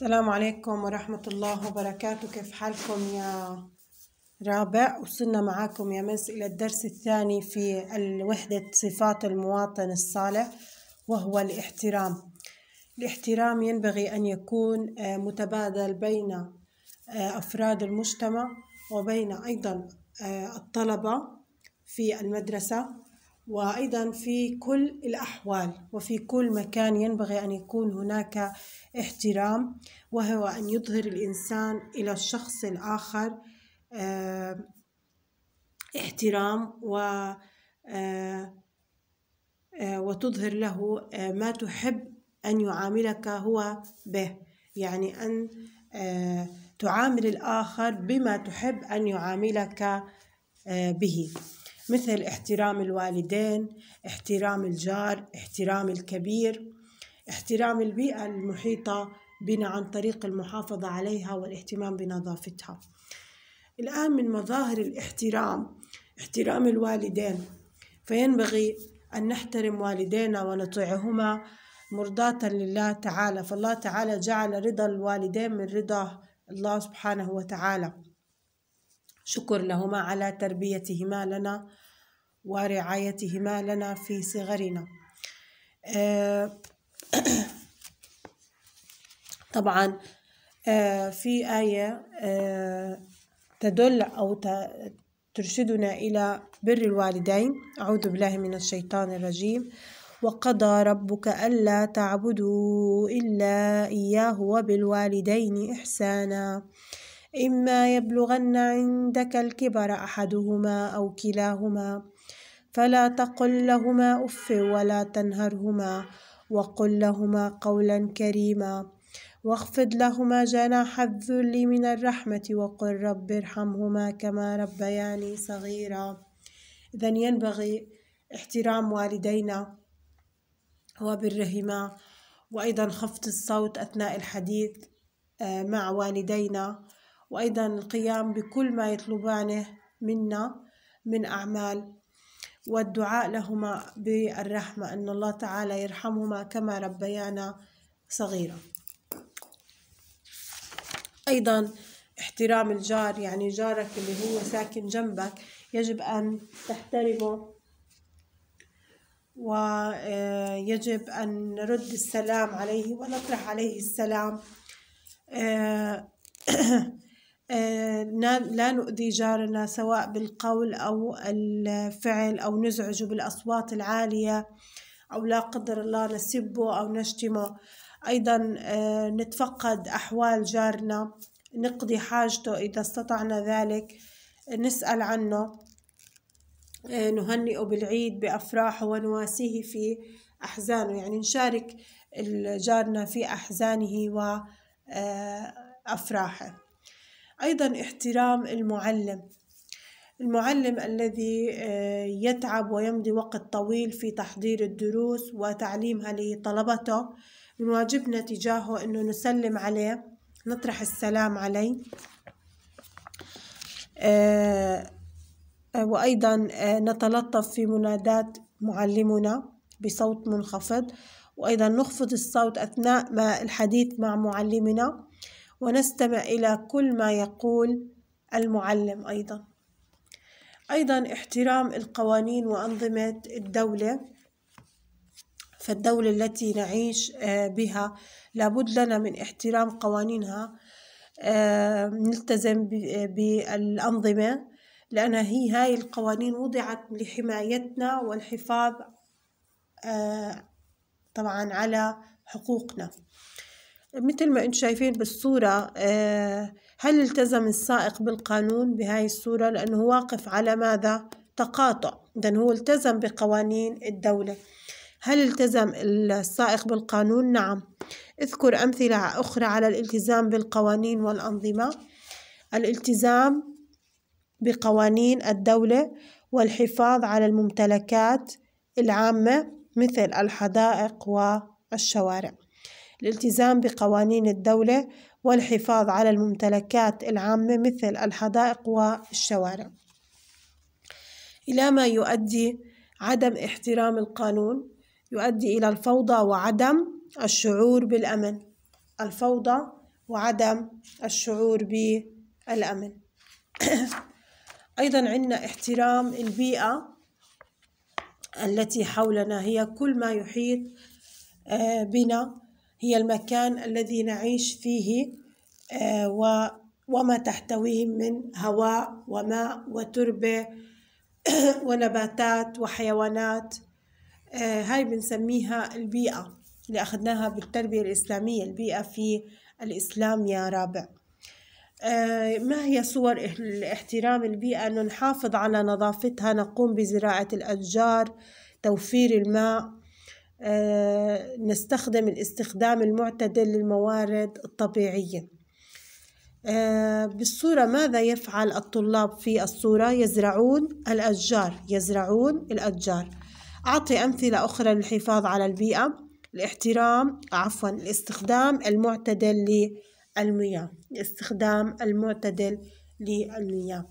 السلام عليكم ورحمة الله وبركاته كيف حالكم يا رابع وصلنا معاكم يا مس إلى الدرس الثاني في الوحدة صفات المواطن الصالح وهو الاحترام الاحترام ينبغي أن يكون آه، متبادل بين آه، أفراد المجتمع وبين أيضا آه، الطلبة في المدرسة وأيضا في كل الأحوال وفي كل مكان ينبغي أن يكون هناك احترام وهو أن يظهر الإنسان إلى الشخص الآخر آه، احترام و آه، آه، وتظهر له ما تحب أن يعاملك هو به يعني أن تعامل الآخر بما تحب أن يعاملك به مثل احترام الوالدين احترام الجار احترام الكبير احترام البيئة المحيطة بنا عن طريق المحافظة عليها والاهتمام بنظافتها الآن من مظاهر الاحترام احترام الوالدين فينبغي أن نحترم والدينا ونطيعهما مرضاة لله تعالى فالله تعالى جعل رضا الوالدين من رضا الله سبحانه وتعالى شكر لهما على تربيتهما لنا ورعايتهما لنا في صغرنا آه، طبعا آه، في آية آه، تدل أو ترشدنا إلى بر الوالدين أعوذ بالله من الشيطان الرجيم وقضى ربك ألا تعبدوا إلا إياه وبالوالدين إحسانا إما يبلغن عندك الكبر أحدهما أو كلاهما فلا تقل لهما أف ولا تنهرهما وقل لهما قولا كريما واخفض لهما جناح الذل من الرحمة وقل رب ارحمهما كما ربياني صغيرا إذا ينبغي احترام والدينا وبرهما وأيضا خفض الصوت أثناء الحديث آه، مع والدينا وأيضا القيام بكل ما يطلبانه منا من أعمال والدعاء لهما بالرحمة أن الله تعالى يرحمهما كما ربيانا صغيرة أيضا احترام الجار يعني جارك اللي هو ساكن جنبك يجب أن تحترمه ويجب آه، أن نرد السلام عليه ونطرح عليه السلام آه، آه، لا نؤذي جارنا سواء بالقول أو الفعل أو نزعجه بالأصوات العالية أو لا قدر الله نسبه أو نشتمه أيضا آه، نتفقد أحوال جارنا نقضي حاجته إذا استطعنا ذلك نسأل عنه آه، نهنئه بالعيد بأفراحه ونواسيه في أحزانه يعني نشارك جارنا في أحزانه وأفراحه أيضا احترام المعلم المعلم الذي آه، يتعب ويمضي وقت طويل في تحضير الدروس وتعليمها لطلبته من واجبنا تجاهه أنه نسلم عليه نطرح السلام عليه آه، آه، وأيضا نتلطف في منادات معلمنا بصوت منخفض وأيضا نخفض الصوت أثناء ما الحديث مع معلمنا ونستمع إلى كل ما يقول المعلم أيضا أيضا احترام القوانين وأنظمة الدولة فالدولة التي نعيش آه، بها لابد لنا من احترام قوانينها آه، نلتزم بالأنظمة لأنها هي هاي القوانين وضعت لحمايتنا والحفاظ آه، طبعا على حقوقنا مثل ما انتم شايفين بالصورة آه، هل التزم السائق بالقانون بهاي الصورة لأنه واقف على ماذا؟ تقاطع إذا هو التزم بقوانين الدولة هل التزم السائق بالقانون؟ نعم اذكر أمثلة أخرى على الالتزام بالقوانين والأنظمة الالتزام بقوانين الدولة والحفاظ على الممتلكات العامة مثل الحدائق والشوارع الالتزام بقوانين الدولة والحفاظ على الممتلكات العامة مثل الحدائق والشوارع إلى ما يؤدي عدم احترام القانون يؤدي إلى الفوضى وعدم الشعور بالأمن الفوضى وعدم الشعور بالأمن أيضا عندنا احترام البيئة التي حولنا هي كل ما يحيط آه، بنا هي المكان الذي نعيش فيه آه، وما تحتويه من هواء وماء وتربة ونباتات وحيوانات آه، هاي بنسميها البيئة اللي أخذناها بالتربية الإسلامية البيئة في الإسلام يا رابع آه، ما هي صور احترام البيئة أنه نحافظ على نظافتها نقوم بزراعة الأشجار توفير الماء آه، نستخدم الاستخدام المعتدل للموارد الطبيعية آه، بالصورة ماذا يفعل الطلاب في الصورة يزرعون الأشجار يزرعون الأشجار أعطي أمثلة أخرى للحفاظ على البيئة الاحترام عفوا الاستخدام المعتدل للمياه الاستخدام المعتدل للمياه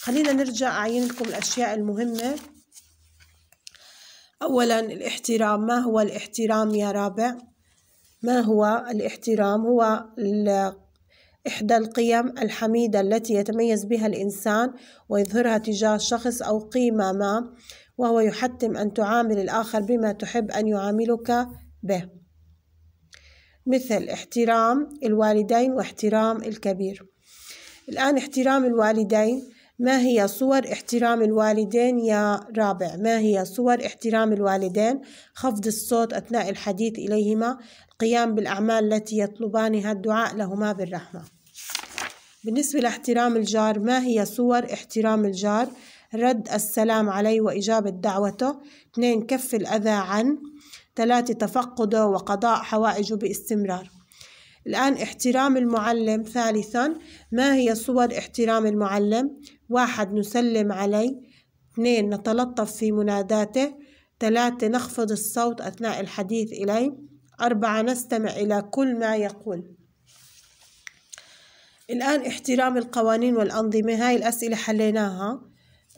خلينا نرجع أعين لكم الأشياء المهمة أولا الاحترام ما هو الاحترام يا رابع ما هو الاحترام هو إحدى القيم الحميدة التي يتميز بها الإنسان ويظهرها تجاه شخص أو قيمة ما وهو يحتم أن تعامل الآخر بما تحب أن يعاملك به مثل احترام الوالدين واحترام الكبير الآن احترام الوالدين ما هي صور احترام الوالدين يا رابع ما هي صور احترام الوالدين خفض الصوت أثناء الحديث إليهما القيام بالأعمال التي يطلبانها الدعاء لهما بالرحمة بالنسبة لاحترام الجار ما هي صور احترام الجار رد السلام عليه وإجابة دعوته اثنين كف الأذى عن ثلاثة تفقده وقضاء حوائجه باستمرار الآن احترام المعلم ثالثا ما هي صور احترام المعلم واحد نسلم عليه اثنين نتلطف في مناداته ثلاثة نخفض الصوت أثناء الحديث إليه أربعة نستمع إلى كل ما يقول الآن احترام القوانين والأنظمة هاي الأسئلة حليناها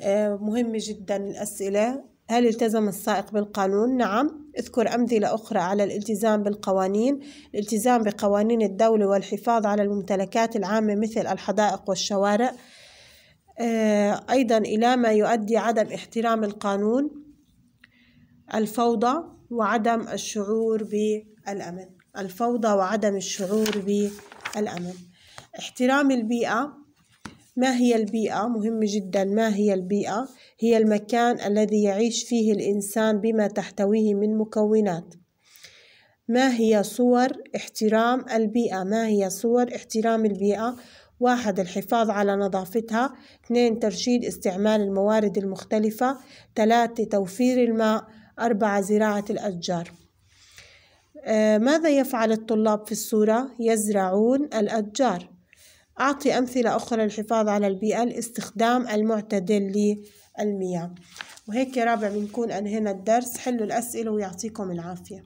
آه، مهمة جدا الأسئلة هل التزم السائق بالقانون؟ نعم اذكر أمثلة أخرى على الالتزام بالقوانين الالتزام بقوانين الدولة والحفاظ على الممتلكات العامة مثل الحدائق والشوارع آه، أيضا إلى ما يؤدي عدم احترام القانون الفوضى وعدم الشعور بالأمن الفوضى وعدم الشعور بالأمن احترام البيئة ما هي البيئة؟ مهم جدا ما هي البيئة؟ هي المكان الذي يعيش فيه الإنسان بما تحتويه من مكونات ما هي صور احترام البيئة؟ ما هي صور احترام البيئة؟ واحد الحفاظ على نظافتها اثنين ترشيد استعمال الموارد المختلفة ثلاثة توفير الماء أربعة زراعة الأشجار آه، ماذا يفعل الطلاب في الصورة؟ يزرعون الأشجار أعطي أمثلة أخرى للحفاظ على البيئة الاستخدام المعتدل المياه وهيك يا رابع بنكون أنهينا الدرس حلوا الأسئلة ويعطيكم العافية